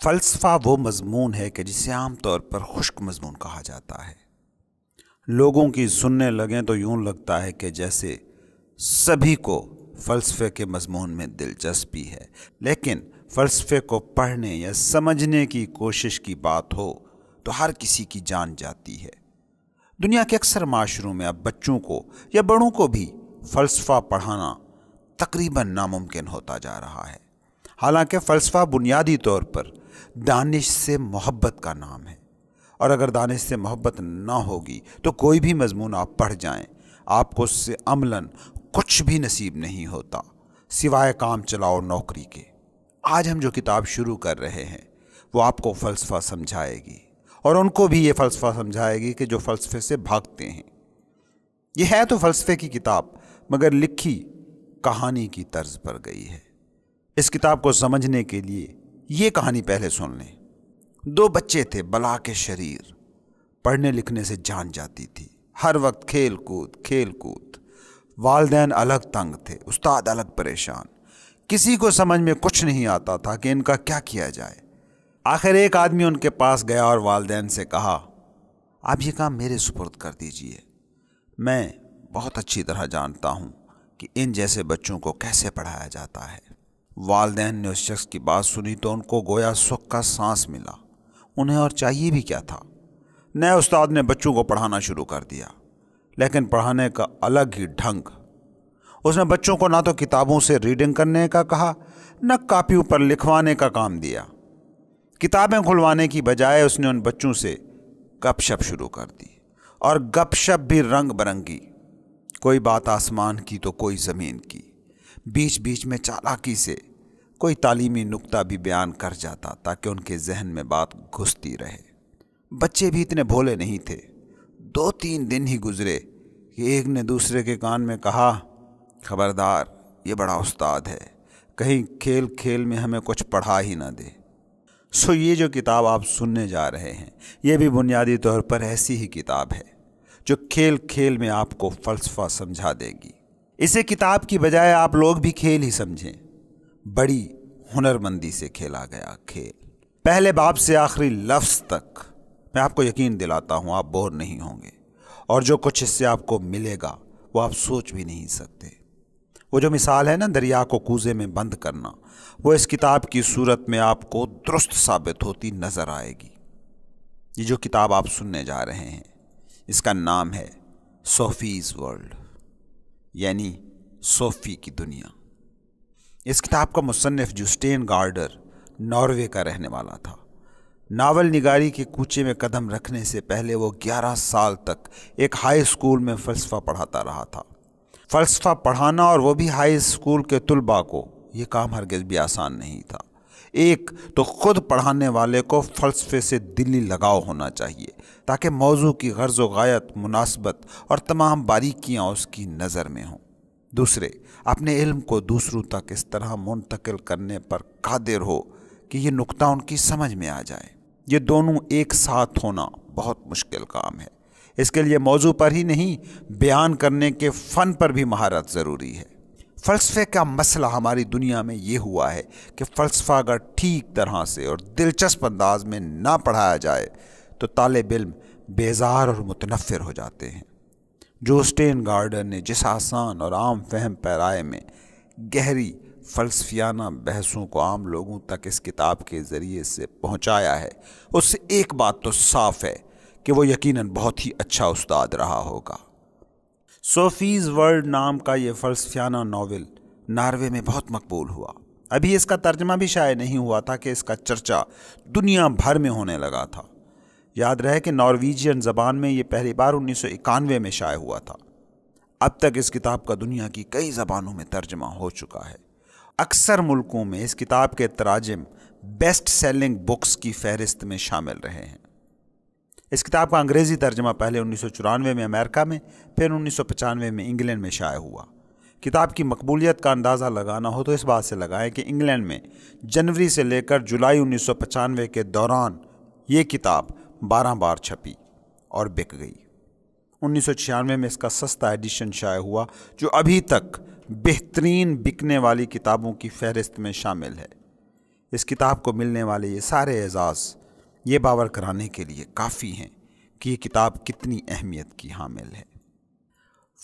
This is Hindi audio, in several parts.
फ़लसफ़ा वो मजमून है कि जिसे आम तौर पर खुश्क मजमून कहा जाता है लोगों की सुनने लगें तो यूं लगता है कि जैसे सभी को फ़लसफ़े के मजमून में दिलचस्पी है लेकिन फ़लसफ़े को पढ़ने या समझने की कोशिश की बात हो तो हर किसी की जान जाती है दुनिया के अक्सर माशरों में अब बच्चों को या बड़ों को भी फ़लसफ़ा पढ़ाना तकरीबन नामुमकिन होता जा रहा है हालांकि फ़लसफ़ा बुनियादी तौर पर दानिश से मोहब्बत का नाम है और अगर दानिश से मोहब्बत ना होगी तो कोई भी मजमून आप पढ़ जाएं आपको उससे अमलन कुछ भी नसीब नहीं होता सिवाय काम चलाओ नौकरी के आज हम जो किताब शुरू कर रहे हैं वो आपको फ़लसफ़ा समझाएगी और उनको भी ये फ़लसफ़ा समझाएगी कि जो फ़लसफ़े से भागते हैं ये है तो फ़लसफ़े की किताब मगर लिखी कहानी की तर्ज पर गई है इस किताब को समझने के लिए ये कहानी पहले सुन लें दो बच्चे थे बला के शरीर पढ़ने लिखने से जान जाती थी हर वक्त खेल कूद खेल कूद वालदेन अलग तंग थे उस्ताद अलग परेशान किसी को समझ में कुछ नहीं आता था कि इनका क्या किया जाए आखिर एक आदमी उनके पास गया और वालदेन से कहा आप ये काम मेरे सुपुर्द कर दीजिए मैं बहुत अच्छी तरह जानता हूँ कि इन जैसे बच्चों को कैसे पढ़ाया जाता है वालदेन ने उस शख्स की बात सुनी तो उनको गोया सुख का सांस मिला उन्हें और चाहिए भी क्या था नए उस्ताद ने बच्चों को पढ़ाना शुरू कर दिया लेकिन पढ़ाने का अलग ही ढंग उसने बच्चों को ना तो किताबों से रीडिंग करने का कहा न कापियों पर लिखवाने का काम दिया किताबें खुलवाने की बजाय उसने उन बच्चों से गपशप शुरू कर दी और गपशप भी रंग बिरंगी कोई बात आसमान की तो कोई ज़मीन की बीच बीच में चालाकी से कोई तालीमी नुक्ता भी बयान कर जाता ताकि उनके जहन में बात घुसती रहे बच्चे भी इतने भोले नहीं थे दो तीन दिन ही गुजरे कि एक ने दूसरे के कान में कहा खबरदार ये बड़ा उस्ताद है कहीं खेल खेल में हमें कुछ पढ़ा ही ना दे सो ये जो किताब आप सुनने जा रहे हैं ये भी बुनियादी तौर पर ऐसी ही किताब है जो खेल खेल में आपको फ़लसफ़ा समझा देगी इसे किताब की बजाय आप लोग भी खेल ही समझें बड़ी हुनरमंदी से खेला गया खेल पहले बाप से आखिरी लफ्ज़ तक मैं आपको यकीन दिलाता हूँ आप बोर नहीं होंगे और जो कुछ इससे आपको मिलेगा वो आप सोच भी नहीं सकते वो जो मिसाल है ना दरिया को कूजे में बंद करना वो इस किताब की सूरत में आपको दुरुस्त साबित होती नज़र आएगी ये जो किताब आप सुनने जा रहे हैं इसका नाम है सोफीज़ वर्ल्ड यानी सोफ़ी की दुनिया इस किताब का मुसनफ़ जस्टेन गार्डर नॉर्वे का रहने वाला था नावल निगारी के कूचे में कदम रखने से पहले वो 11 साल तक एक हाई स्कूल में फ़लसफ़ा पढ़ाता रहा था फ़लसफ़ा पढ़ाना और वो भी हाई स्कूल के तलबा को ये काम हरगज़ भी आसान नहीं था एक तो ख़ुद पढ़ाने वाले को फ़लसफ़े से दिली लगाव होना चाहिए ताकि मौजू की गर्ज वायत मुनासबत और तमाम बारीकियाँ उसकी नज़र में हों दूसरे अपने इल्म को दूसरों तक इस तरह मुंतकिल करने पर कादिर हो कि ये नुकता उनकी समझ में आ जाए ये दोनों एक साथ होना बहुत मुश्किल काम है इसके लिए मौजू पर ही नहीं बयान करने के फ़न पर भी महारत ज़रूरी है फ़लसफ़े का मसला हमारी दुनिया में ये हुआ है कि फ़लसफ़ा अगर ठीक तरह से और दिलचस्प अंदाज में ना पढ़ाया जाए तो तालब इल्म बेजार और मुतनफ़िर हो जाते हैं जोस्टेन गार्डन ने जिस आसान और आम फहम पैराए में गहरी फ़लसफियाना बहसों को आम लोगों तक इस किताब के ज़रिए से पहुँचाया है उससे एक बात तो साफ़ है कि वो यकीनन बहुत ही अच्छा उस्ताद रहा होगा सोफीज़ वर्ल्ड नाम का ये फ़लसफियाना नावल नार्वे में बहुत मकबूल हुआ अभी इसका तर्जमा भी शायद नहीं हुआ था कि इसका चर्चा दुनिया भर में होने लगा था याद रहे कि नॉर्वेजियन ज़बान में ये पहली बार उन्नीस में शाये हुआ था अब तक इस किताब का दुनिया की कई ज़बानों में तर्जमा हो चुका है अक्सर मुल्कों में इस किताब के तराजम बेस्ट सेलिंग बुक्स की फहरिस्त में शामिल रहे हैं इस किताब का अंग्रेज़ी तर्जमा पहले उन्नीस में अमेरिका में फिर उन्नीस में इंग्लैंड में शाये हुआ किताब की मकबूलियत का अंदाज़ा लगाना हो तो इस बात से लगाएं कि इंग्लैंड में जनवरी से लेकर जुलाई उन्नीस के दौरान ये किताब बारह बार छपी और बिक गई उन्नीस में इसका सस्ता एडिशन शाया हुआ जो अभी तक बेहतरीन बिकने वाली किताबों की फहरिस्त में शामिल है इस किताब को मिलने वाले ये सारे एजाज़ ये बावर कराने के लिए काफ़ी हैं कि ये किताब कितनी अहमियत की हामिल है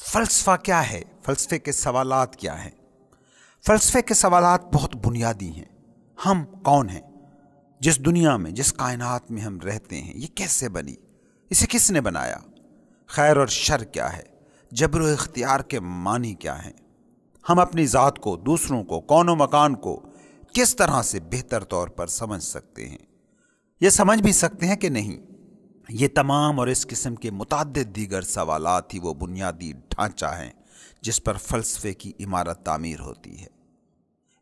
फ़लसफ़ा क्या है फ़लसफ़े के सवाल क्या हैं फ़लसफ़े के सवाल बहुत बुनियादी हैं हम कौन हैं जिस दुनिया में जिस कायनात में हम रहते हैं ये कैसे बनी इसे किसने बनाया खैर और शर क्या है जबर इख्तियार के मानी क्या हैं हम अपनी ज़ात को दूसरों को कौन मकान को किस तरह से बेहतर तौर पर समझ सकते हैं यह समझ भी सकते हैं कि नहीं ये तमाम और इस किस्म के मुतद दीगर सवाल ही वो बुनियादी ढांचा हैं जिस पर फ़लसफ़े की इमारत तामीर होती है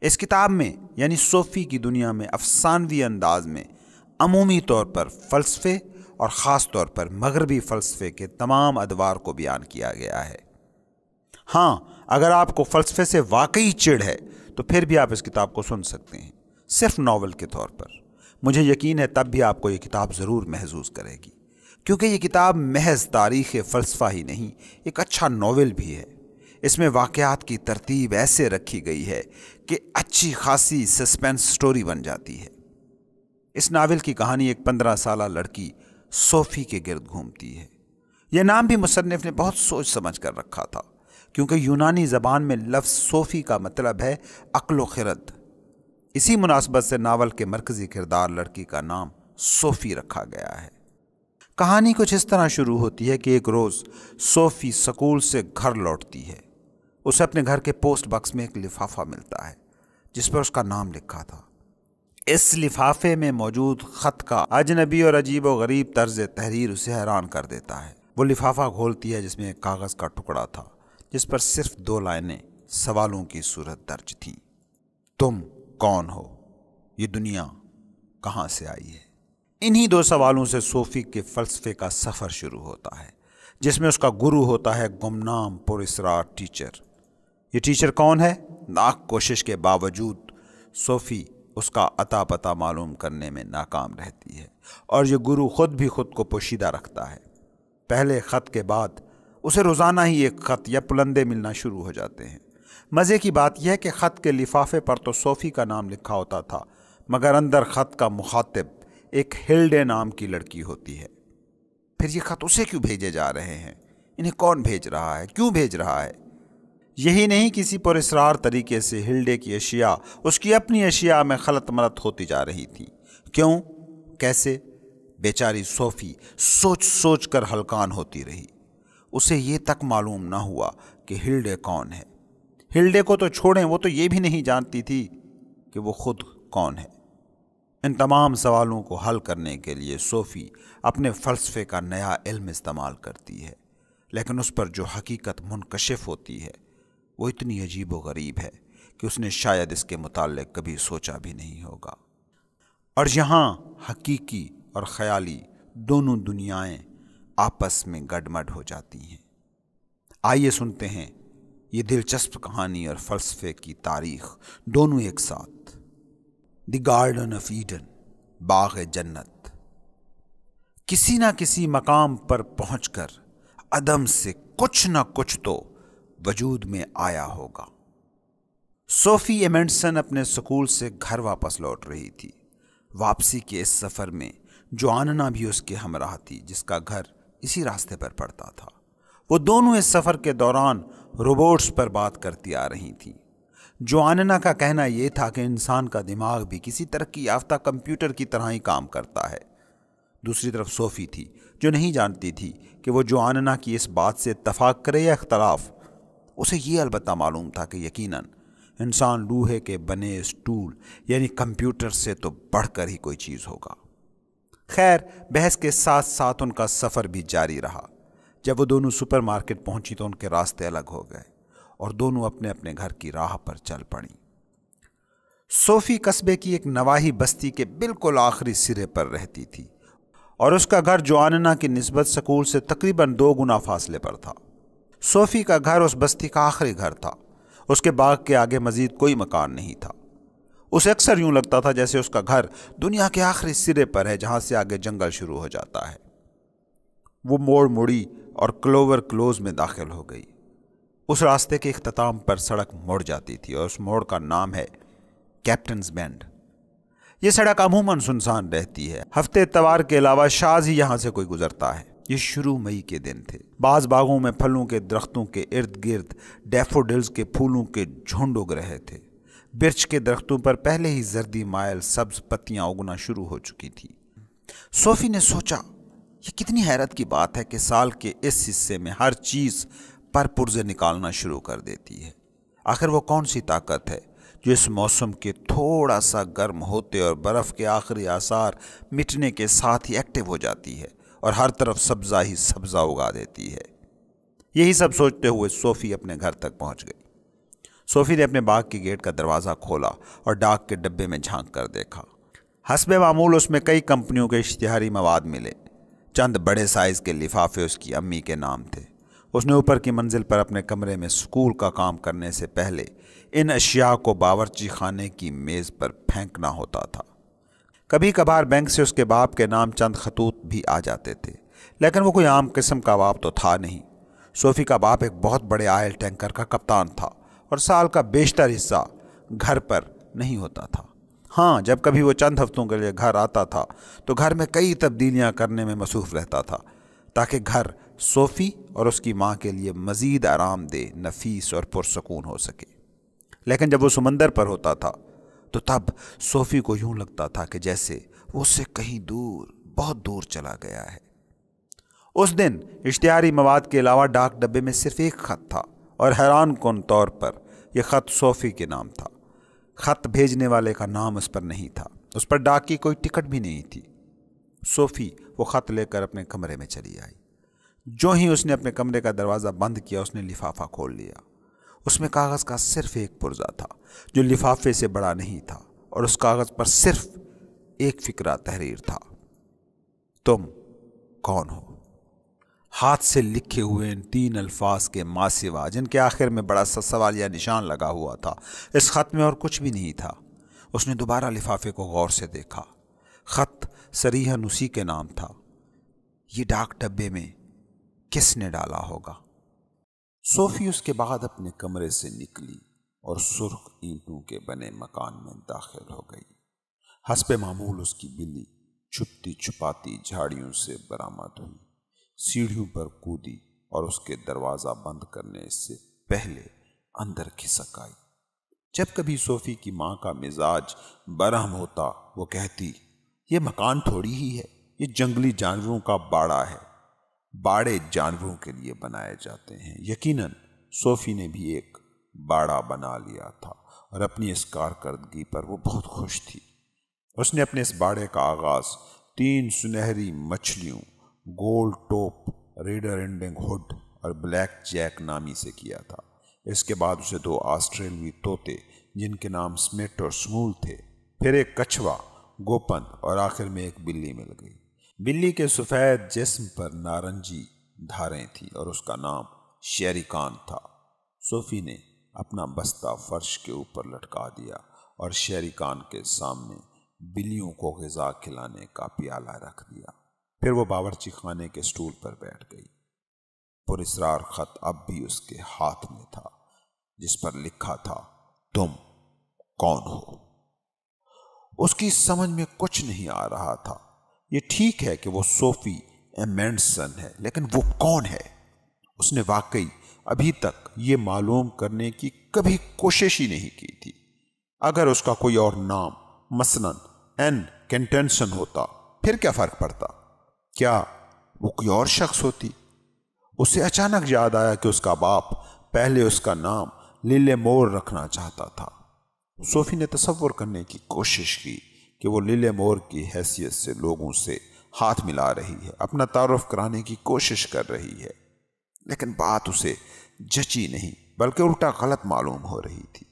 इस किताब में यानी सोफ़ी की दुनिया में अफसानवी अंदाज में अमूमी तौर पर फ़लसफ़े और ख़ास तौर पर मगरबी फ़लसफ़े के तमाम अदवार को बयान किया गया है हाँ अगर आपको फ़लसफ़े से वाकई चिड़ है तो फिर भी आप इस किताब को सुन सकते हैं सिर्फ नावल के तौर पर मुझे यकीन है तब भी आपको ये किताब ज़रूर महसूस करेगी क्योंकि ये किताब महज तारीख़ फ़लसफ़ा ही नहीं एक अच्छा नावल भी है इसमें वाकयात की तरतीब ऐसे रखी गई है कि अच्छी खासी सस्पेंस स्टोरी बन जाती है इस नावल की कहानी एक पंद्रह साल लड़की सोफ़ी के गर्द घूमती है यह नाम भी मुसनफ़ ने बहुत सोच समझ कर रखा था क्योंकि यूनानी ज़बान में लफ्ज़ सोफ़ी का मतलब है अक्ल खरद इसी मुनासबत से नावल के मरकज़ी किरदार लड़की का नाम सोफ़ी रखा गया है कहानी कुछ इस तरह शुरू होती है कि एक रोज़ सोफ़ी स्कूल से घर लौटती है उसे अपने घर के पोस्ट बक्स में एक लिफाफा मिलता है जिस पर उसका नाम लिखा था इस लिफाफे में मौजूद ख़त का अजनबी और अजीब व गरीब तर्ज तहरीर उसे हैरान कर देता है वो लिफाफा घोलती है जिसमें एक कागज़ का टुकड़ा था जिस पर सिर्फ दो लाइनें सवालों की सूरत दर्ज थीं तुम कौन हो ये दुनिया कहाँ से आई है इन्हीं दो सवालों से सोफ़ी के फ़लसफ़े का सफ़र शुरू होता है जिसमें उसका गुरु होता है गुमनाम पुरसरार टीचर ये टीचर कौन है नाक कोशिश के बावजूद सोफ़ी उसका अता पता मालूम करने में नाकाम रहती है और ये गुरु ख़ुद भी ख़ुद को पोशीदा रखता है पहले ख़त के बाद उसे रोज़ाना ही एक ख़त या पुलंदे मिलना शुरू हो जाते हैं मज़े की बात यह है कि ख़त के लिफाफे पर तो सोफ़ी का नाम लिखा होता था मगर अंदर ख़त का मुखातिब एक हिल्डे नाम की लड़की होती है फिर ये ख़त उसे क्यों भेजे जा रहे हैं इन्हें कौन भेज रहा है क्यों भेज रहा है यही नहीं किसी पर इसरार तरीके से हिल्डे की अशिया उसकी अपनी अशिया में खलत मलत होती जा रही थी क्यों कैसे बेचारी सोफ़ी सोच सोच कर हलकान होती रही उसे ये तक मालूम ना हुआ कि हिल्डे कौन है हिल्डे को तो छोड़ें वो तो ये भी नहीं जानती थी कि वो खुद कौन है इन तमाम सवालों को हल करने के लिए सोफ़ी अपने फ़लसफ़े का नया इल्म इस्तेमाल करती है लेकिन उस पर जो हकीकत मुनकशिफ होती है वो इतनी अजीब व गरीब है कि उसने शायद इसके मुतल कभी सोचा भी नहीं होगा और यहाँ हकीकी और ख्याली दोनों दुनियाएं आपस में गडमड हो जाती हैं आइए सुनते हैं ये दिलचस्प कहानी और फ़लसफ़े की तारीख दोनों एक साथ द गार्डन ऑफ ईडन बाग जन्नत किसी ना किसी मकाम पर पहुंचकर अदम से कुछ ना कुछ तो वजूद में आया होगा सोफ़ी एमेंडसन अपने स्कूल से घर वापस लौट रही थी वापसी के इस सफ़र में आनना भी उसके हमराह थी जिसका घर इसी रास्ते पर पड़ता था वो दोनों इस सफ़र के दौरान रोबोट्स पर बात करती आ रही जो आनना का कहना यह था कि इंसान का दिमाग भी किसी तरक्की याफ्ता कंप्यूटर की तरह ही काम करता है दूसरी तरफ सोफ़ी थी जो नहीं जानती थी कि वो आनना की इस बात से इतफाक़ करे या अख्तलाफ उसे ये अलबत्ता मालूम था कि यकीनन इंसान लूहे के बने स्टूल यानी कंप्यूटर से तो बढ़कर ही कोई चीज़ होगा खैर बहस के साथ साथ उनका सफ़र भी जारी रहा जब वो दोनों सुपरमार्केट पहुंची तो उनके रास्ते अलग हो गए और दोनों अपने अपने घर की राह पर चल पड़ी सोफ़ी कस्बे की एक नवाही बस्ती के बिल्कुल आखिरी सिरे पर रहती थी और उसका घर जोआनना की नस्बत स्कूल से तकरीबन दो गुना फासले पर था सोफ़ी का घर उस बस्ती का आखिरी घर था उसके बाग के आगे मज़ीद कोई मकान नहीं था उसे अक्सर यूं लगता था जैसे उसका घर दुनिया के आखिरी सिरे पर है जहां से आगे जंगल शुरू हो जाता है वो मोड़ मुड़ी और क्लोवर क्लोज में दाखिल हो गई उस रास्ते के अख्ताम पर सड़क मोड़ जाती थी और उस मोड़ का नाम है कैप्टन्स बैंड यह सड़क अमूमन सुनसान रहती है हफ्ते तवार के अलावा शाज ही यहां से कोई गुजरता है ये शुरू मई के दिन थे बाज बागों में फलों के दरख्तों के इर्द गिर्द डेफोडिल्स के फूलों के झुंड उग रहे थे बिरछ के दरख्तों पर पहले ही जर्दी मायल सब्ज पत्तियां उगना शुरू हो चुकी थी सोफी ने सोचा ये कितनी हैरत की बात है कि साल के इस हिस्से में हर चीज़ पर पुरजे निकालना शुरू कर देती है आखिर वो कौन सी ताकत है जो इस मौसम के थोड़ा सा गर्म होते और बर्फ़ के आखिरी आसार मिटने के साथ ही एक्टिव हो जाती है और हर तरफ सब्ज़ा ही सब्ज़ा उगा देती है यही सब सोचते हुए सोफ़ी अपने घर तक पहुंच गई सोफ़ी ने अपने बाग के गेट का दरवाज़ा खोला और डाक के डब्बे में झांक कर देखा हसब मामूल उसमें कई कंपनियों के इश्तहारी मवाद मिले चंद बड़े साइज़ के लिफाफे उसकी अम्मी के नाम थे उसने ऊपर की मंजिल पर अपने कमरे में स्कूल का काम करने से पहले इन अशिया को बावरची खाने की मेज़ पर फेंकना होता था कभी कभार बैंक से उसके बाप के नाम चंद खतूत भी आ जाते थे लेकिन वो कोई आम किस्म का बाप तो था नहीं सोफ़ी का बाप एक बहुत बड़े आयल टैंकर का कप्तान था और साल का बेशतर हिस्सा घर पर नहीं होता था हाँ जब कभी वो चंद हफ्तों के लिए घर आता था तो घर में कई तब्दीलियाँ करने में मसरूफ़ रहता था ताकि घर सोफ़ी और उसकी माँ के लिए मज़ीद आरामदेह नफीस और पुरसकून हो सके लेकिन जब वो समंदर पर होता था तो तब सोफ़ी को यूं लगता था कि जैसे वो उससे कहीं दूर बहुत दूर चला गया है उस दिन इश्तियारी मवाद के अलावा डाक डब्बे में सिर्फ एक ख़त था और हैरान कन तौर पर यह ख़त सोफ़ी के नाम था ख़त भेजने वाले का नाम उस पर नहीं था उस पर डाक की कोई टिकट भी नहीं थी सोफ़ी वो ख़त लेकर अपने कमरे में चली आई जो ही उसने अपने कमरे का दरवाज़ा बंद किया उसने लिफाफा खोल लिया उसमें कागज़ का सिर्फ एक पुर्जा था जो लिफाफे से बड़ा नहीं था और उस कागज़ पर सिर्फ एक फिक्रा तहरीर था तुम कौन हो हाथ से लिखे हुए इन तीन अल्फाज के मासीवा जिनके आखिर में बड़ा सा सवाल या निशान लगा हुआ था इस ख़त में और कुछ भी नहीं था उसने दोबारा लिफाफे को गौर से देखा ख़त सरीहन उसी के नाम था ये डाक डब्बे में किसने डाला होगा सोफी उसके बाद अपने कमरे से निकली और सुर्ख ईंटों के बने मकान में दाखिल हो गई हसब मामूल उसकी बिल्ली छुपती छुपाती झाड़ियों से बरामद हुई सीढ़ियों पर कूदी और उसके दरवाज़ा बंद करने से पहले अंदर खिसक आई जब कभी सोफ़ी की माँ का मिजाज बरहम होता वो कहती ये मकान थोड़ी ही है ये जंगली जानवरों का बाड़ा है बाड़े जानवरों के लिए बनाए जाते हैं यकीनन सोफी ने भी एक बाड़ा बना लिया था और अपनी इस कारकर्दगी पर वो बहुत खुश थी उसने अपने इस बाड़े का आगाज़ तीन सुनहरी मछलियों गोल टोप रेडर एंडिंग हुड और ब्लैक जैक नामी से किया था इसके बाद उसे दो ऑस्ट्रेलवी तोते जिनके नाम स्मिट और स्मूल थे फिर एक कछवा गोपन और आखिर में एक बिल्ली मिल गई बिल्ली के सफ़ेद जिस्म पर नारंगी धारें थी और उसका नाम शेरी खान था सोफ़ी ने अपना बस्ता फर्श के ऊपर लटका दिया और शेरी खान के सामने बिल्लियों को गजा खिलाने का प्याला रख दिया फिर वो बावरची खाने के स्टूल पर बैठ गई पुरसरार खत अब भी उसके हाथ में था जिस पर लिखा था तुम कौन हो उसकी समझ में कुछ नहीं आ रहा था ये ठीक है कि वो सोफी एमेंडसन है लेकिन वो कौन है उसने वाकई अभी तक ये मालूम करने की कभी कोशिश ही नहीं की थी अगर उसका कोई और नाम मसलन एन कैंटेंसन होता फिर क्या फ़र्क पड़ता क्या वो कोई और शख्स होती उसे अचानक याद आया कि उसका बाप पहले उसका नाम लीले मोर रखना चाहता था सोफी ने तस्वर करने की कोशिश की कि वो लीले मोर की हैसियत से लोगों से हाथ मिला रही है अपना तारफ़ कराने की कोशिश कर रही है लेकिन बात उसे जची नहीं बल्कि उल्टा गलत मालूम हो रही थी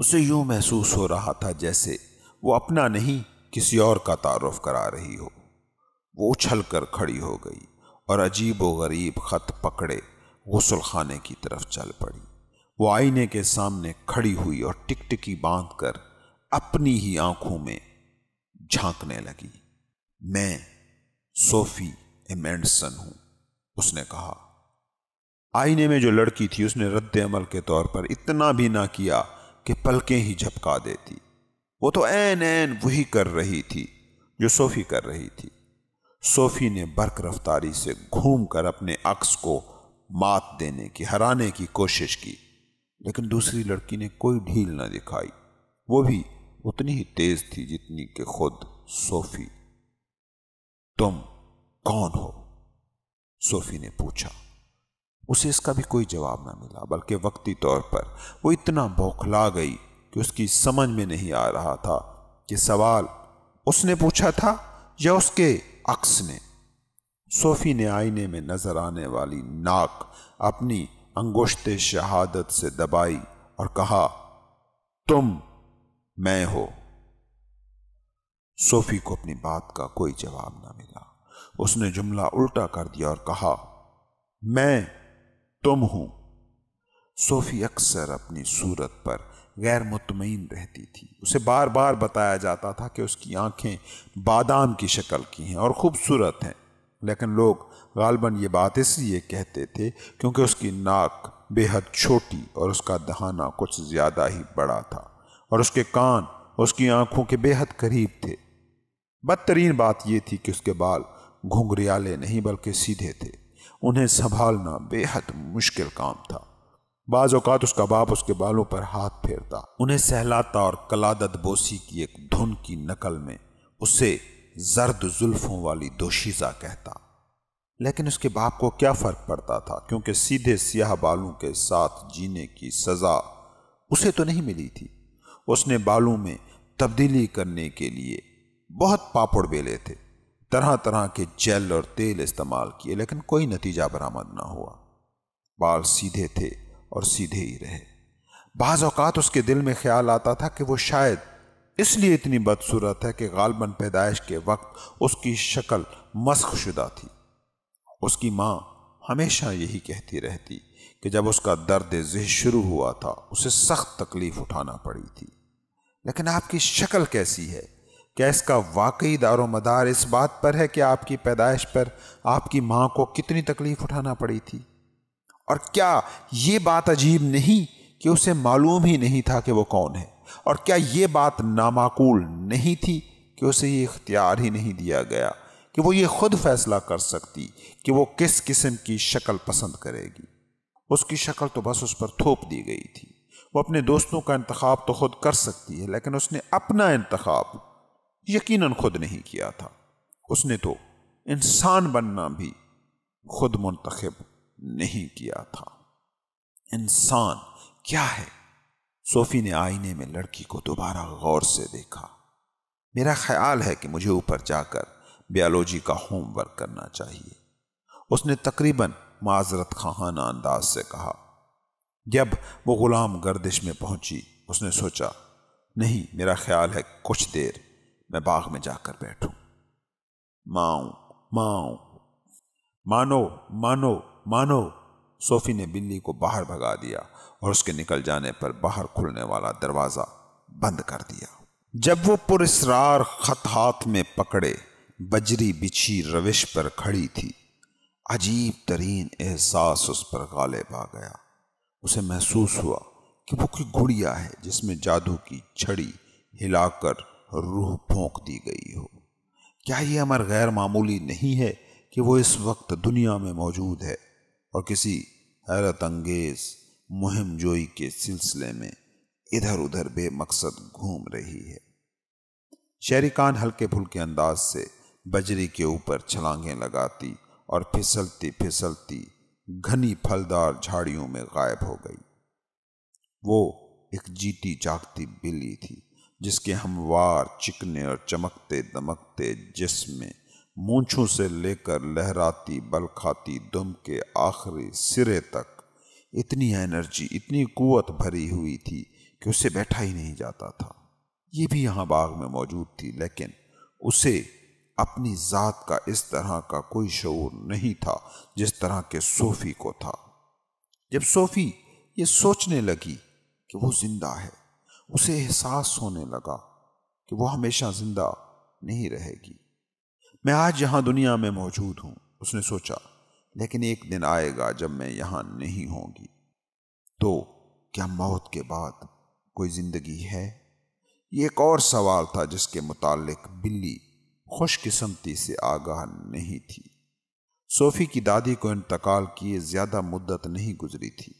उसे यूं महसूस हो रहा था जैसे वो अपना नहीं किसी और का तारफ़ करा रही हो वो उछल कर खड़ी हो गई और अजीब व गरीब ख़त पकड़े गसल खाने की तरफ चल पड़ी वो आईने के सामने खड़ी हुई और टिकटिकी बांध कर अपनी ही आंखों में झांकने लगी मैं सोफी एमेंडसन हूं उसने कहा आईने में जो लड़की थी उसने रद्द अमल के तौर पर इतना भी ना किया कि पलकें ही झपका देती वो तो एन एन वही कर रही थी जो सोफी कर रही थी सोफी ने बर्क रफ्तारी से घूमकर अपने अक्स को मात देने की हराने की कोशिश की लेकिन दूसरी लड़की ने कोई ढील ना दिखाई वो भी उतनी ही तेज थी जितनी कि खुद सोफी तुम कौन हो सोफी ने पूछा उसे इसका भी कोई जवाब ना मिला बल्कि वक्ती तौर पर वो इतना बौखला गई कि उसकी समझ में नहीं आ रहा था कि सवाल उसने पूछा था या उसके अक्स ने सोफी ने आईने में नजर आने वाली नाक अपनी अंगोश्ते शहादत से दबाई और कहा तुम मैं हो सोफी को अपनी बात का कोई जवाब ना मिला उसने जुमला उल्टा कर दिया और कहा मैं तुम हूं सोफी अक्सर अपनी सूरत पर गैर मुतमिन रहती थी उसे बार बार बताया जाता था कि उसकी आंखें बादाम की शक्ल की हैं और खूबसूरत हैं लेकिन लोग गालबन ये बात इसलिए कहते थे क्योंकि उसकी नाक बेहद छोटी और उसका दहाना कुछ ज़्यादा ही बड़ा था और उसके कान उसकी आंखों के बेहद करीब थे बदतरीन बात यह थी कि उसके बाल घुंघरियाले नहीं बल्कि सीधे थे उन्हें संभालना बेहद मुश्किल काम था बाज उसका बाप उसके बालों पर हाथ फेरता उन्हें सहलाता और कलादत बोसी की एक धुन की नकल में उसे जर्द जुल्फों वाली दोशीजा कहता लेकिन उसके बाप को क्या फ़र्क पड़ता था क्योंकि सीधे सियाह बालों के साथ जीने की सज़ा उसे तो नहीं मिली थी उसने बालों में तब्दीली करने के लिए बहुत पापड़ बेले थे तरह तरह के जेल और तेल इस्तेमाल किए लेकिन कोई नतीजा बरामद ना हुआ बाल सीधे थे और सीधे ही रहे बाज़ अवकात उसके दिल में ख्याल आता था कि वो शायद इसलिए इतनी बदसूरत है कि गालबन पैदाइश के वक्त उसकी शक्ल मस्क शुदा थी उसकी माँ हमेशा यही कहती रहती कि जब उसका दर्द जह शुरू हुआ था उसे सख्त तकलीफ़ उठाना पड़ी थी लेकिन आपकी शक्ल कैसी है क्या इसका वाकई दारो मदार इस बात पर है कि आपकी पैदाइश पर आपकी माँ को कितनी तकलीफ उठाना पड़ी थी और क्या ये बात अजीब नहीं कि उसे मालूम ही नहीं था कि वो कौन है और क्या ये बात नामाकूल नहीं थी कि उसे ये इख्तियार ही नहीं दिया गया कि वो ये खुद फैसला कर सकती कि वो किस किस्म की शक्ल पसंद करेगी उसकी शक्ल तो बस उस पर थोप दी गई थी वो अपने दोस्तों का इंतखब तो ख़ुद कर सकती है लेकिन उसने अपना इंतखब यकीनन खुद नहीं किया था उसने तो इंसान बनना भी खुद मंतखब नहीं किया था इंसान क्या है सोफ़ी ने आईने में लड़की को दोबारा गौर से देखा मेरा ख्याल है कि मुझे ऊपर जाकर बियालोजी का होमवर्क करना चाहिए उसने तकरीबन माजरत खाना अंदाज से कहा जब वो ग़ुलाम गर्दिश में पहुंची उसने सोचा नहीं मेरा ख्याल है कुछ देर मैं बाग में जाकर बैठूं माओ माओ मानो मानो मानो सोफी ने बिल्ली को बाहर भगा दिया और उसके निकल जाने पर बाहर खुलने वाला दरवाज़ा बंद कर दिया जब वो पुरस्रार खत हाथ में पकड़े बजरी बिछी रविश पर खड़ी थी अजीब तरीन एहसास उस पर गालिब आ गया उसे महसूस हुआ कि वो कोई गुड़िया है जिसमें जादू की छड़ी हिलाकर रूह फोंक दी गई हो क्या ये अमर गैर मामूली नहीं है कि वो इस वक्त दुनिया में मौजूद है और किसी हैरत अंगेज मुहिम जोई के सिलसिले में इधर उधर बेमकसद घूम रही है शहरीकान हल्के फुल्के अंदाज से बजरी के ऊपर छलांगें लगाती और फिसलती फिसलती घनी फलदार झाड़ियों में गायब हो गई वो एक जीती जागती बिल्ली थी जिसके हमवार चिकने और चमकते दमकते जिसमें मूछों से लेकर लहराती बलखाती दुम के आखिरी सिरे तक इतनी एनर्जी इतनी कुवत भरी हुई थी कि उसे बैठा ही नहीं जाता था ये भी यहाँ बाग में मौजूद थी लेकिन उसे अपनी ज़ात का इस तरह का कोई शूर नहीं था जिस तरह के सोफ़ी को था जब सोफ़ी ये सोचने लगी कि वो ज़िंदा है उसे एहसास होने लगा कि वो हमेशा ज़िंदा नहीं रहेगी मैं आज यहां दुनिया में मौजूद हूं उसने सोचा लेकिन एक दिन आएगा जब मैं यहां नहीं होंगी तो क्या मौत के बाद कोई ज़िंदगी है ये एक और सवाल था जिसके मुतालिक बिल्ली खुशकिस्मती से आगाह नहीं थी सोफ़ी की दादी को इंतकाल किए ज़्यादा मुद्दत नहीं गुजरी थी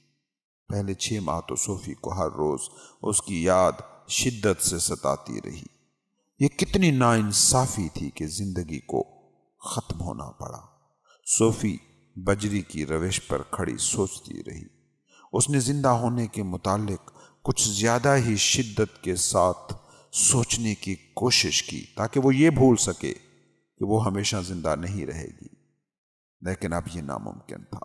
पहले छह माह तो सोफ़ी को हर रोज़ उसकी याद शिद्दत से सताती रही ये कितनी नाइंसाफ़ी थी कि ज़िंदगी को ख़त्म होना पड़ा सोफ़ी बजरी की रविश पर खड़ी सोचती रही उसने ज़िंदा होने के मुतालिक कुछ ज़्यादा ही शिद्दत के साथ सोचने की कोशिश की ताकि वो ये भूल सके कि वो हमेशा जिंदा नहीं रहेगी लेकिन अब ये नामुमकिन था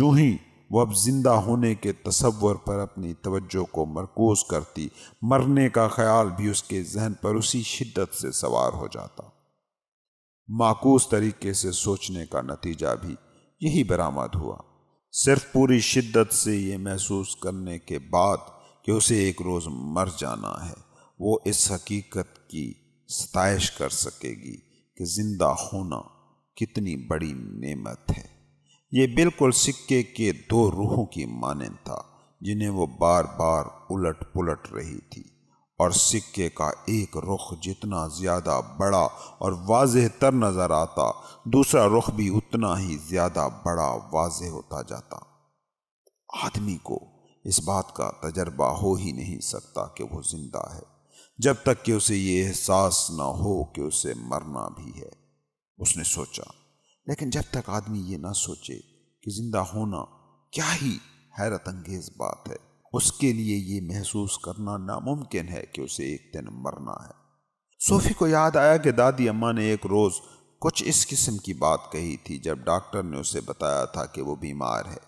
जो ही वो अब जिंदा होने के तस्वर पर अपनी तवज्जो को मरकोज करती मरने का ख्याल भी उसके जहन पर उसी शिद्दत से सवार हो जाता माकूस तरीके से सोचने का नतीजा भी यही बरामद हुआ सिर्फ पूरी शिद्दत से ये महसूस करने के बाद कि उसे एक रोज़ मर जाना है वो इस हकीकत की सतश कर सकेगी कि ज़िंदा होना कितनी बड़ी नेमत है ये बिल्कुल सिक्के के दो रूहों की मानंद था जिन्हें वो बार बार उलट पुलट रही थी और सिक्के का एक रुख जितना ज़्यादा बड़ा और वाज तर नज़र आता दूसरा रुख भी उतना ही ज़्यादा बड़ा वाज होता जाता आदमी को इस बात का तजर्बा हो ही नहीं सकता कि वो जिंदा है जब तक कि उसे ये एहसास ना हो कि उसे मरना भी है उसने सोचा लेकिन जब तक आदमी ये ना सोचे कि जिंदा होना क्या ही हैरत अंगेज बात है उसके लिए ये महसूस करना नामुमकिन है कि उसे एक दिन मरना है सोफी को याद आया कि दादी अम्मा ने एक रोज़ कुछ इस किस्म की बात कही थी जब डॉक्टर ने उसे बताया था कि वो बीमार है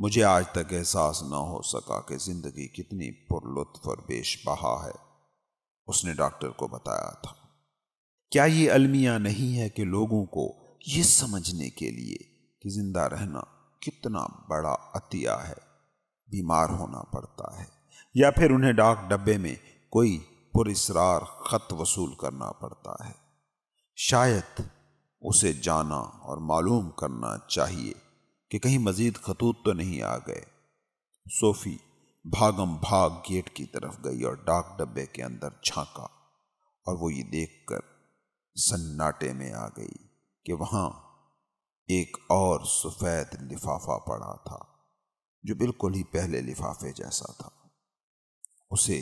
मुझे आज तक एहसास ना हो सका कि ज़िंदगी कितनी पुरलुत्फ और बेशबहा है उसने डॉक्टर को बताया था क्या ये अलमिया नहीं है कि लोगों को ये समझने के लिए कि जिंदा रहना कितना बड़ा अतिया है बीमार होना पड़ता है या फिर उन्हें डाक डब्बे में कोई पुरस्रार ख़त वसूल करना पड़ता है शायद उसे जाना और मालूम करना चाहिए कि कहीं मज़ीद खतूत तो नहीं आ गए सोफ़ी भागम भाग गेट की तरफ गई और डाक डब्बे के अंदर झांका और वो ये देखकर सन्नाटे में आ गई कि वहां एक और सफेद लिफाफा पड़ा था जो बिल्कुल ही पहले लिफाफे जैसा था उसे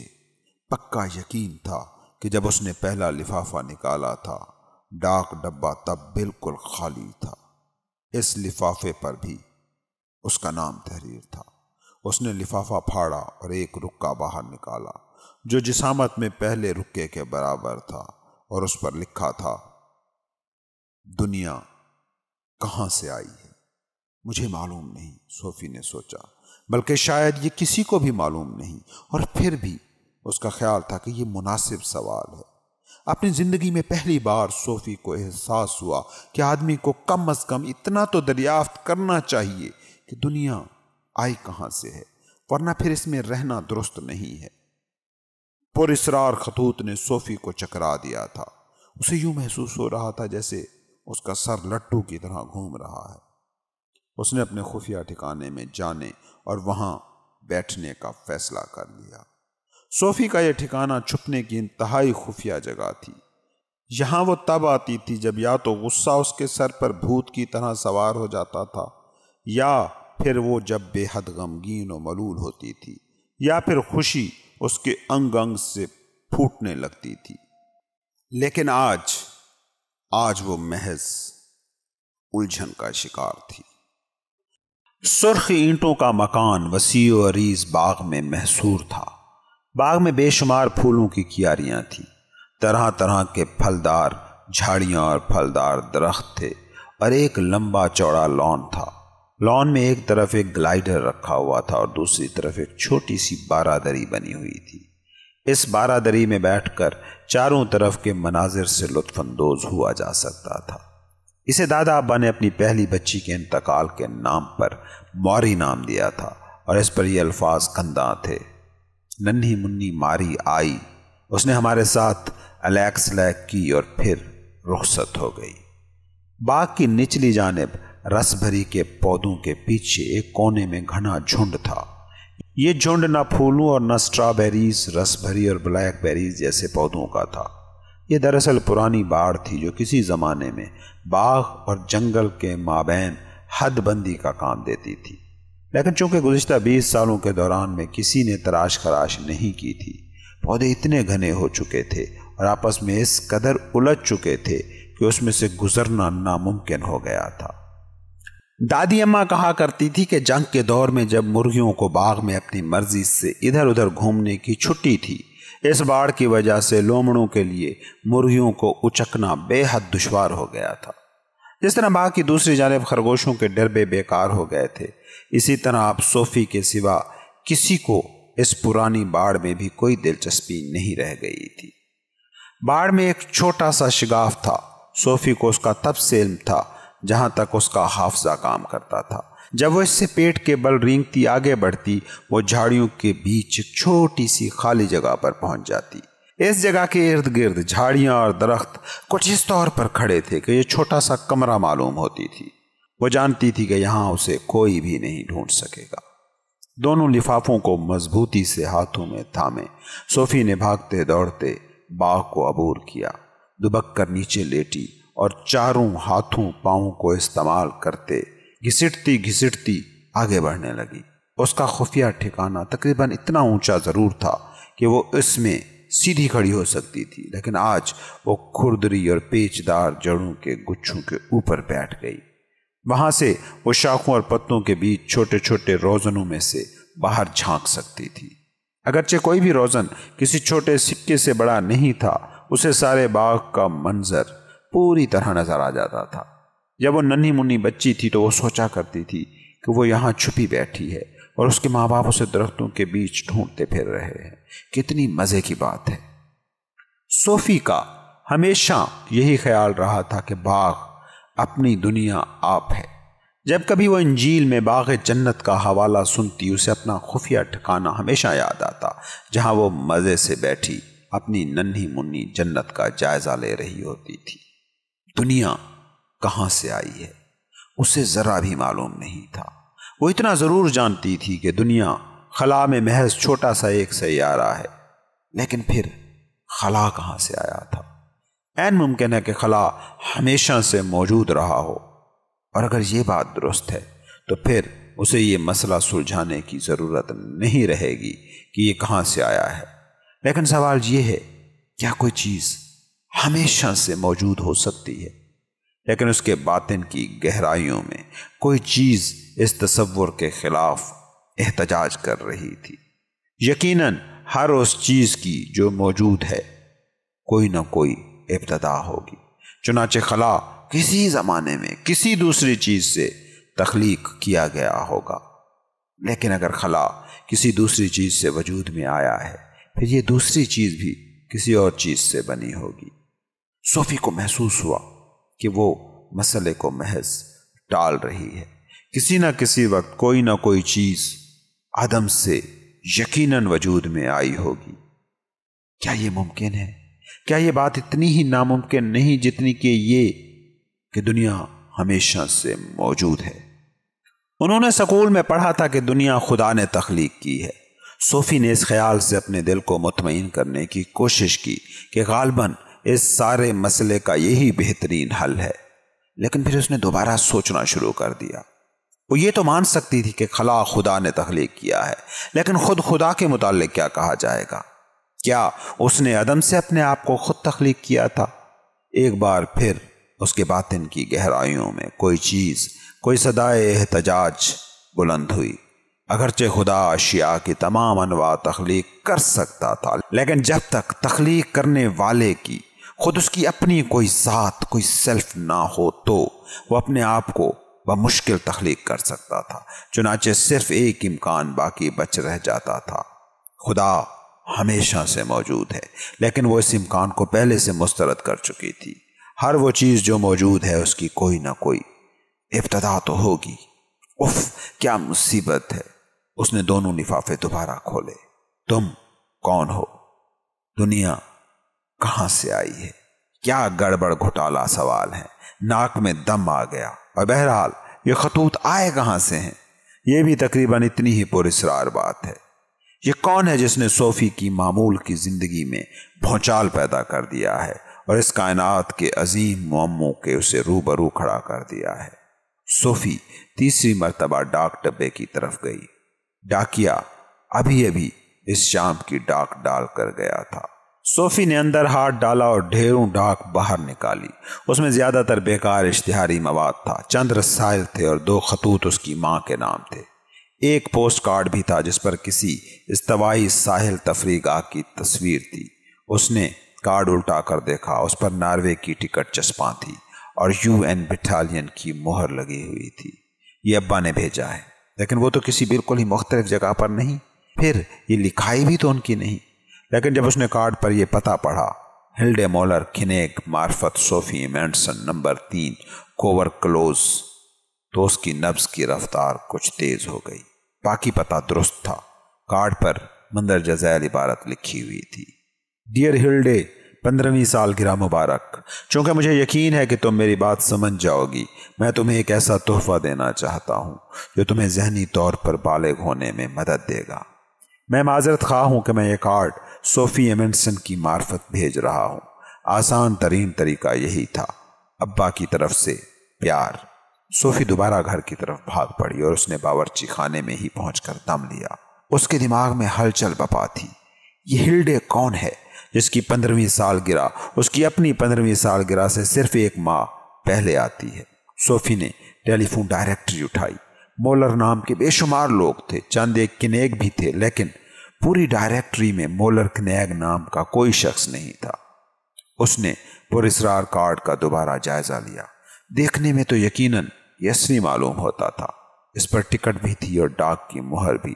पक्का यकीन था कि जब उसने पहला लिफाफा निकाला था डाक डब्बा तब बिल्कुल खाली था इस लिफाफे पर भी उसका नाम तहरीर था उसने लिफाफा फाड़ा और एक रुक्का बाहर निकाला जो जिसामत में पहले रुके के बराबर था और उस पर लिखा था दुनिया कहाँ से आई है मुझे मालूम नहीं सोफी ने सोचा बल्कि शायद ये किसी को भी मालूम नहीं और फिर भी उसका ख्याल था कि यह मुनासिब सवाल है अपनी ज़िंदगी में पहली बार सोफ़ी को एहसास हुआ कि आदमी को कम अज़ कम इतना तो दरियाफ्त करना चाहिए कि दुनिया आई कहां से है वरना फिर इसमें रहना दुरुस्त नहीं है पुरसरार खतूत ने सोफी को चकरा दिया था उसे यूं महसूस हो रहा था जैसे उसका सर लट्टू की तरह घूम रहा है उसने अपने खुफिया ठिकाने में जाने और वहां बैठने का फैसला कर लिया सोफी का यह ठिकाना छुपने की इंतहाई खुफिया जगह थी यहां वो तब आती थी जब या तो गुस्सा उसके सर पर भूत की तरह सवार हो जाता था या फिर वो जब बेहद गमगीन और मलूल होती थी या फिर खुशी उसके अंग अंग से फूटने लगती थी लेकिन आज आज वो महज उलझन का शिकार थी सुर्ख ईंटों का मकान वसी अरीज बाग में महसूर था बाग में बेशुमार फूलों की क्यारियां थी तरह तरह के फलदार झाड़ियां और फलदार दरख्त थे और एक लंबा चौड़ा लॉन था लॉन में एक तरफ एक ग्लाइडर रखा हुआ था और दूसरी तरफ एक छोटी सी बारादरी बनी हुई थी इस बारादरी में बैठकर चारों तरफ के मनाजिर से लुत्फानंदोज हुआ जा सकता था इसे दादा अब्बा ने अपनी पहली बच्ची के इंतकाल के नाम पर मौरी नाम दिया था और इस पर ये अल्फाज गंदा थे नन्ही मुन्नी मारी आई उसने हमारे साथ अलैक्स लैक की और फिर रुखसत हो गई बाग की निचली जानब रस भरी के पौधों के पीछे एक कोने में घना झुंड था ये झुंड न फूलों और न स्ट्रॉबेरीज रस भरी और ब्लैकबेरीज जैसे पौधों का था ये दरअसल पुरानी बाढ़ थी जो किसी ज़माने में बाघ और जंगल के माबेन हदबंदी का काम देती थी लेकिन चूंकि गुजशत 20 सालों के दौरान में किसी ने तराश खराश नहीं की थी पौधे इतने घने हो चुके थे और आपस में इस कदर उलझ चुके थे कि उसमें से गुजरना नामुमकिन हो गया था दादी अम्मा कहा करती थी कि जंग के दौर में जब मुर्गियों को बाग में अपनी मर्जी से इधर उधर घूमने की छुट्टी थी इस बाढ़ की वजह से लोमड़ों के लिए मुर्गियों को उचकना बेहद दुशवार हो गया था जिस तरह बाघ की दूसरी जानब खरगोशों के डरबे बेकार हो गए थे इसी तरह आप सोफी के सिवा किसी को इस पुरानी बाढ़ में भी कोई दिलचस्पी नहीं रह गई थी बाढ़ में एक छोटा सा शिगाफ था सोफी को उसका तब से इल्म था जहां तक उसका हाफजा काम करता था जब वह इससे पेट के बल रींगती आगे बढ़ती वो झाड़ियों के बीच छोटी सी खाली जगह पर पहुंच जाती इस जगह के इर्द गिर्द झाड़ियां और दरख्त कुछ इस तौर पर खड़े थे कि यह छोटा सा कमरा मालूम होती थी वो जानती थी कि यहां उसे कोई भी नहीं ढूंढ सकेगा दोनों लिफाफों को मजबूती से हाथों में थामे सोफी ने भागते दौड़ते बाघ को अबूर किया दुबक कर नीचे लेटी और चारों हाथों पाओ को इस्तेमाल करते घिसटती घिसटती आगे बढ़ने लगी उसका खुफिया ठिकाना तकरीबन इतना ऊंचा ज़रूर था कि वो इसमें सीधी खड़ी हो सकती थी लेकिन आज वो खुरदरी और पेचदार जड़ों के गुच्छों के ऊपर बैठ गई वहाँ से वो शाखों और पत्तों के बीच छोटे छोटे रोजनों में से बाहर झांक सकती थी अगरचे कोई भी रोजन किसी छोटे सिक्के से बड़ा नहीं था उसे सारे बाग का मंजर पूरी तरह नजर आ जाता था जब वो नन्ही मुन्नी बच्ची थी तो वो सोचा करती थी कि वो यहाँ छुपी बैठी है और उसके माँ बाप उसे दरख्तों के बीच ढूंढते फिर रहे हैं कितनी मज़े की बात है सोफी का हमेशा यही ख्याल रहा था कि बाघ अपनी दुनिया आप है जब कभी वो इंजील में बाग जन्नत का हवाला सुनती उसे अपना खुफिया ठिकाना हमेशा याद आता जहाँ वो मज़े से बैठी अपनी नन्ही मुन्नी जन्नत का जायज़ा ले रही होती थी दुनिया कहाँ से आई है उसे ज़रा भी मालूम नहीं था वो इतना ज़रूर जानती थी कि दुनिया खला में महज छोटा सा एक सैारा है लेकिन फिर खला कहाँ से आया था एन मुमकिन है कि खला हमेशा से मौजूद रहा हो और अगर ये बात दुरुस्त है तो फिर उसे ये मसला सुलझाने की ज़रूरत नहीं रहेगी कि ये कहाँ से आया है लेकिन सवाल ये है क्या कोई चीज़ हमेशा से मौजूद हो सकती है लेकिन उसके बातिन की गहराइयों में कोई चीज़ इस तस्वुर के खिलाफ एहतजाज कर रही थी यकीनन हर उस चीज़ की जो मौजूद है कोई ना कोई इब्तदा होगी चुनाचे खला किसी ज़माने में किसी दूसरी चीज़ से तख्लीक किया गया होगा लेकिन अगर खला किसी दूसरी चीज़ से वजूद में आया है फिर ये दूसरी चीज़ भी किसी और चीज़ से बनी होगी सोफी को महसूस हुआ कि वो मसले को महज टाल रही है किसी ना किसी वक्त कोई ना कोई चीज आदम से यकीनन वजूद में आई होगी क्या यह मुमकिन है क्या यह बात इतनी ही नामुमकिन नहीं जितनी कि ये कि दुनिया हमेशा से मौजूद है उन्होंने स्कूल में पढ़ा था कि दुनिया खुदा ने तख्लीक की है सोफी ने इस ख्याल से अपने दिल को मुतमिन करने की कोशिश की कि गालबन इस सारे मसले का यही बेहतरीन हल है लेकिन फिर उसने दोबारा सोचना शुरू कर दिया वो ये तो मान सकती थी कि खला खुदा ने तख्लीक किया है लेकिन खुद खुदा के मुतालिक क्या कहा जाएगा क्या उसने अदम से अपने आप को खुद तख्लीक किया था एक बार फिर उसके बातिन की गहराइयों में कोई चीज़ कोई सदाए एहतजाज बुलंद हुई अगरचे खुदा अशिया की तमाम अनवा तख्लीक कर सकता था लेकिन जब तक तख्लीक करने वाले की खुद उसकी अपनी कोई ज़ात कोई सेल्फ ना हो तो वह अपने आप को वह मुश्किल तख्लीक कर सकता था चुनाचे सिर्फ एक इम्कान बाकी बच रह जाता था खुदा हमेशा से मौजूद है लेकिन वो इस इम्कान को पहले से मुस्तरद कर चुकी थी हर वो चीज़ जो मौजूद है उसकी कोई ना कोई इब्तदा तो होगी उफ क्या मुसीबत है उसने दोनों लिफाफे दोबारा खोले तुम कौन हो दुनिया कहां से आई है क्या गड़बड़ घोटाला सवाल है नाक में दम आ गया और बहरहाल ये खतूत आए कहां से हैं ये भी तकरीबन इतनी ही पुरस्ार बात है ये कौन है जिसने सोफी की मामूल की ज़िंदगी में भौचाल पैदा कर दिया है और इस कायनात के अजीम मोमो के उसे रूबरू खड़ा कर दिया है सोफी तीसरी मरतबा डाक डब्बे की तरफ गई डाकिया अभी अभी इस शाम की डाक डाल कर गया था सोफी ने अंदर हाथ डाला और ढेरों डाक बाहर निकाली उसमें ज़्यादातर बेकार इश्तहारी मवाद था चंद रसायल थे और दो खतूत उसकी माँ के नाम थे एक पोस्ट कार्ड भी था जिस पर किसी इस्तवाई साहिल तफरीगा की तस्वीर थी उसने कार्ड उल्टा कर देखा उस पर नार्वे की टिकट चस्पा थी और यू एन बिटालियन की मोहर लगी हुई थी ये अब्बा ने भेजा है लेकिन वो तो किसी बिल्कुल ही मुख्तलिफ जगह पर नहीं फिर ये लिखाई भी तो उनकी नहीं लेकिन जब उसने कार्ड पर यह पता पढ़ा हिल्डे मोलर खिनेक मार्फत सोफी मैंडसन नंबर तीन कोवर क्लोज तो उसकी नब्स की रफ्तार कुछ तेज हो गई बाकी पता दुरुस्त था कार्ड पर मंदर जजैल इबारत लिखी हुई थी डियर हिल्डे पंद्रहवीं साल गिरा मुबारक चूंकि मुझे यकीन है कि तुम मेरी बात समझ जाओगी मैं तुम्हें एक ऐसा तोहफा देना चाहता हूं जो तुम्हें जहनी तौर पर बालिग होने में मदद देगा मैं माजरत खा हूं कि मैं ये कार्ड सोफी एमेंसन की मार्फत भेज रहा हूं आसान तरीन तरीका यही था अब्बा की तरफ से प्यार सोफी दोबारा घर की तरफ भाग पड़ी और उसने बावरची खाने में ही पहुंचकर दम लिया उसके दिमाग में हलचल बपा थी ये हिल्डे कौन है जिसकी पंद्रहवीं साल गिरा उसकी अपनी पंद्रहवीं साल गिरा से सिर्फ एक माह पहले आती है सोफी ने टेलीफोन डायरेक्टरी उठाई मोलर नाम के बेशुमार लोग थे चंद एक किनेक भी थे लेकिन पूरी डायरेक्टरी में मोलर कनेग नाम का कोई शख्स नहीं था उसने पुरस्कार कार्ड का दोबारा जायजा लिया देखने में तो यकीनन यसरी मालूम होता था इस पर टिकट भी थी और डाक की मुहर भी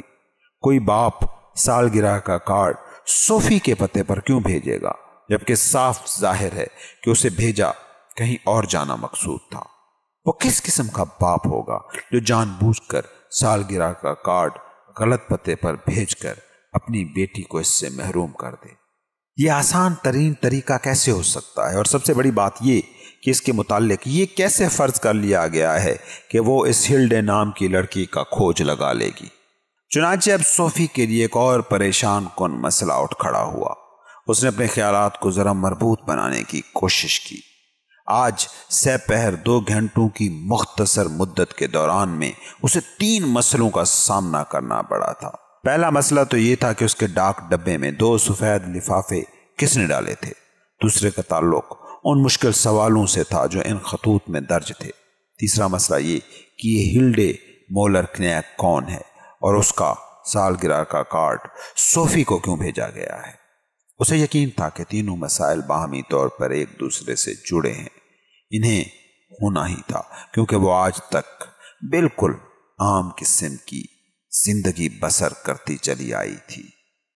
कोई बाप सालगिरह का कार्ड सोफी के पते पर क्यों भेजेगा जबकि साफ जाहिर है कि उसे भेजा कहीं और जाना मकसूद था वो किस किस्म का बाप होगा जो जानबूझकर सालगिरह का कार्ड गलत पते पर भेजकर अपनी बेटी को इससे महरूम कर दे ये आसान तरीन तरीका कैसे हो सकता है और सबसे बड़ी बात ये कि इसके मुतालिक ये कैसे फ़र्ज़ कर लिया गया है कि वो इस हिल्डे नाम की लड़की का खोज लगा लेगी चुनाचे अब सोफ़ी के लिए एक और परेशान कन मसला उठ खड़ा हुआ उसने अपने ख्याल को ज़रा मरबूत बनाने की कोशिश की आज सह पहर दो घंटों की मुख्तसर मुद्दत के दौरान में उसे तीन मसलों का सामना करना पड़ा था पहला मसला तो ये था कि उसके डाक डब्बे में दो सफ़ेद लिफाफे किसने डाले थे दूसरे का ताल्लुक उन मुश्किल सवालों से था जो इन खतूत में दर्ज थे तीसरा मसला ये कि ये हिल्डे मोलर क्नैक कौन है और उसका सालगिरह का कार्ड सोफी को क्यों भेजा गया है उसे यकीन था कि तीनों मसाइल बाहमी तौर पर एक दूसरे से जुड़े हैं इन्हें होना ही था क्योंकि वो आज तक बिल्कुल आम किस्म की जिंदगी बसर करती चली आई थी